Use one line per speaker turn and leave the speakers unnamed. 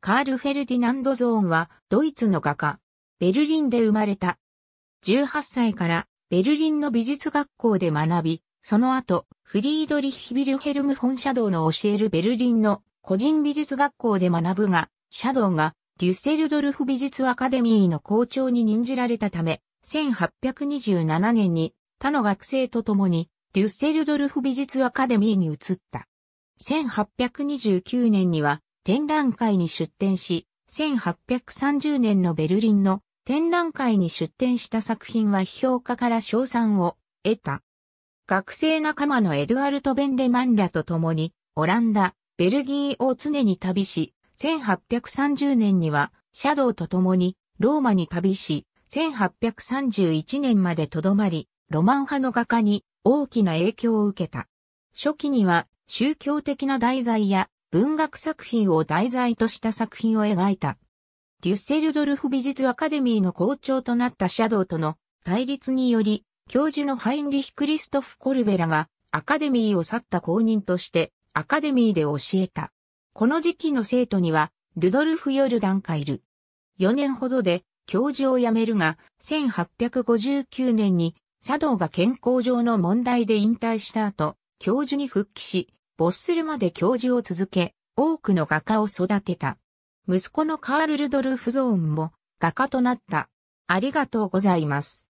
カール・フェルディナンド・ゾーンはドイツの画家。ベルリンで生まれた。18歳からベルリンの美術学校で学び、その後、フリードリッヒ・ビルヘルム・フォン・シャドウの教えるベルリンの個人美術学校で学ぶが、シャドウがデュッセルドルフ美術アカデミーの校長に任じられたため、1827年に他の学生と共にデュッセルドルフ美術アカデミーに移った。1829年には展覧会に出展し、1830年のベルリンの展覧会に出展した作品は批評家から賞賛を得た。学生仲間のエドアルト・ベンデマンらと共に、オランダ、ベルギーを常に旅し、1830年には、シャドウと共に、ローマに旅し、1831年までとどまり、ロマン派の画家に大きな影響を受けた。初期には、宗教的な題材や文学作品を題材とした作品を描いた。デュッセルドルフ美術アカデミーの校長となったシャドウとの対立により、教授のハインリヒ・クリストフ・コルベラがアカデミーを去った公認としてアカデミーで教えた。この時期の生徒にはルドルフ・ヨルダンがいる。4年ほどで教授を辞めるが、1859年にシャドウが健康上の問題で引退した後、教授に復帰し、没するまで教授を続け、多くの画家を育てた。息子のカール・ルドルフ・ゾーンも画家となった。ありがとうござい
ます。